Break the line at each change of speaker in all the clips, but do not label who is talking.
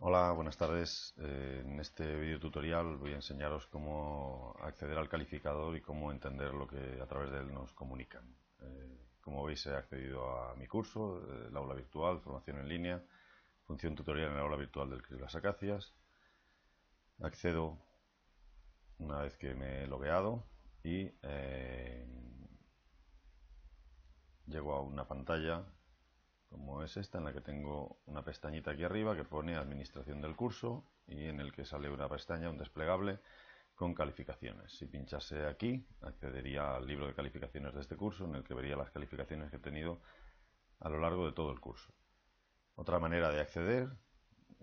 Hola, buenas tardes. Eh, en este video tutorial voy a enseñaros cómo acceder al calificador y cómo entender lo que a través de él nos comunican. Eh, como veis he accedido a mi curso, eh, el aula virtual, formación en línea, función tutorial en el aula virtual del de Las Acacias. Accedo una vez que me he logueado y llego a una pantalla como es esta en la que tengo una pestañita aquí arriba que pone administración del curso y en el que sale una pestaña, un desplegable con calificaciones. Si pinchase aquí, accedería al libro de calificaciones de este curso en el que vería las calificaciones que he tenido a lo largo de todo el curso. Otra manera de acceder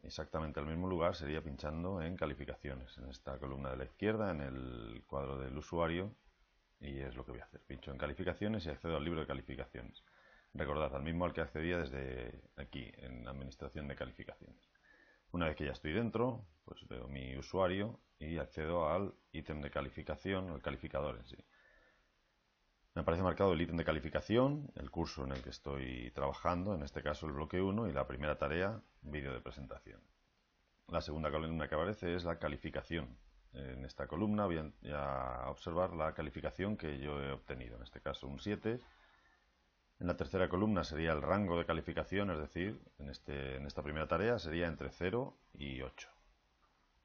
exactamente al mismo lugar sería pinchando en calificaciones. En esta columna de la izquierda, en el cuadro del usuario, y es lo que voy a hacer. Pincho en calificaciones y accedo al libro de calificaciones. Recordad, al mismo al que accedía desde aquí, en administración de calificaciones. Una vez que ya estoy dentro, pues veo mi usuario y accedo al ítem de calificación, el calificador en sí. Me aparece marcado el ítem de calificación, el curso en el que estoy trabajando, en este caso el bloque 1, y la primera tarea, vídeo de presentación. La segunda columna que aparece es la calificación, en esta columna voy a observar la calificación que yo he obtenido, en este caso un 7. En la tercera columna sería el rango de calificación, es decir, en, este, esta primera tarea sería entre 0 y 8.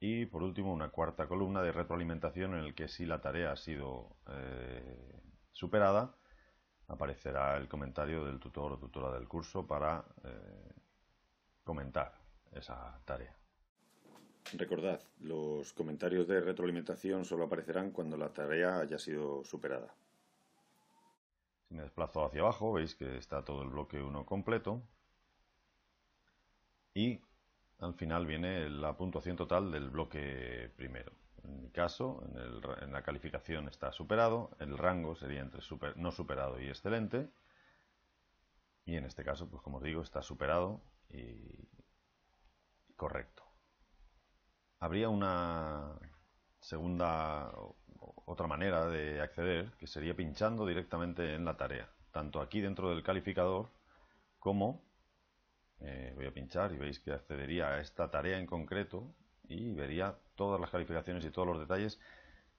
Y por último una cuarta columna de retroalimentación en el que si la tarea ha sido eh, superada, aparecerá el comentario del tutor o tutora del curso para eh, comentar esa tarea. Recordad, los comentarios de retroalimentación solo aparecerán cuando la tarea haya sido superada. Si me desplazo hacia abajo, veis que está todo el bloque 1 completo. Y al final viene la puntuación total del bloque primero. En mi caso, en, la calificación está superado, el rango sería entre super, no superado y excelente. Y en este caso, pues como os digo, está superado y correcto. Habría una segunda, otra manera de acceder, que sería pinchando directamente en la tarea, tanto aquí dentro del calificador como, eh, voy a pinchar y veis que accedería a esta tarea en concreto y vería todas las calificaciones y todos los detalles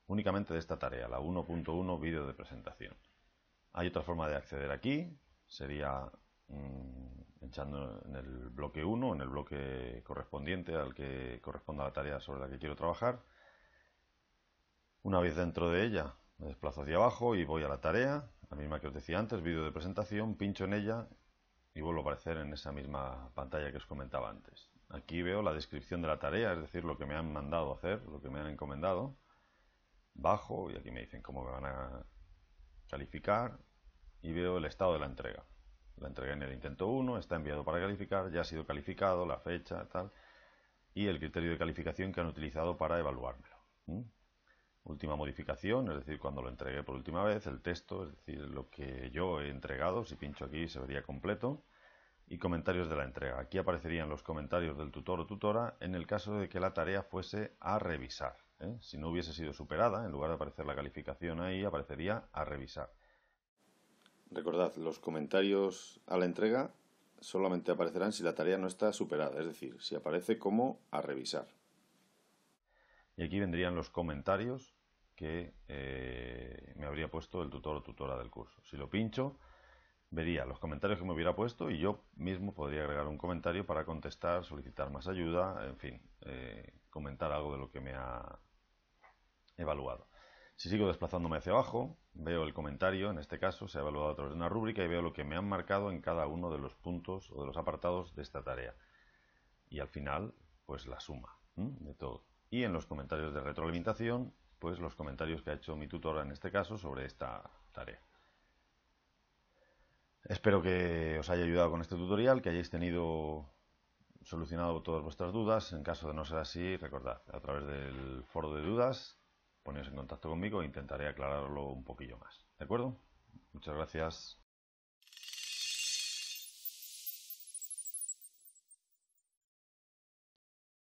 únicamente de esta tarea, la 1.1 vídeo de presentación. Hay otra forma de acceder aquí, sería mm, echando en el bloque 1, en el bloque correspondiente al que corresponda la tarea sobre la que quiero trabajar. Una vez dentro de ella, me desplazo hacia abajo y voy a la tarea, la misma que os decía antes, vídeo de presentación, pincho en ella y vuelvo a aparecer en esa misma pantalla que os comentaba antes. Aquí veo la descripción de la tarea, es decir, lo que me han mandado hacer, lo que me han encomendado. Bajo y aquí me dicen cómo me van a calificar y veo el estado de la entrega. La entrega en el intento 1, está enviado para calificar, ya ha sido calificado, la fecha, tal, y el criterio de calificación que han utilizado para evaluármelo. Última modificación, es decir, cuando lo entregué por última vez, el texto, es decir, lo que yo he entregado, si pincho aquí se vería completo, y comentarios de la entrega. Aquí aparecerían los comentarios del tutor o tutora en el caso de que la tarea fuese a revisar. ¿eh? Si no hubiese sido superada, en lugar de aparecer la calificación ahí, aparecería a revisar. Recordad, los comentarios a la entrega solamente aparecerán si la tarea no está superada, es decir, si aparece como a revisar. Y aquí vendrían los comentarios que eh, me habría puesto el tutor o tutora del curso. Si lo pincho, vería los comentarios que me hubiera puesto y yo mismo podría agregar un comentario para contestar, solicitar más ayuda, en fin, eh, comentar algo de lo que me ha evaluado. Si sigo desplazándome hacia abajo, veo el comentario, en este caso se ha evaluado a través de una rúbrica y veo lo que me han marcado en cada uno de los puntos o de los apartados de esta tarea. Y al final, pues la suma de todo. Y en los comentarios de retroalimentación, pues los comentarios que ha hecho mi tutor en este caso sobre esta tarea. Espero que os haya ayudado con este tutorial, que hayáis tenido solucionado todas vuestras dudas. En caso de no ser así, recordad, a través del foro de dudas poneros en contacto conmigo e intentaré aclararlo un poquillo más. ¿De acuerdo? Muchas gracias.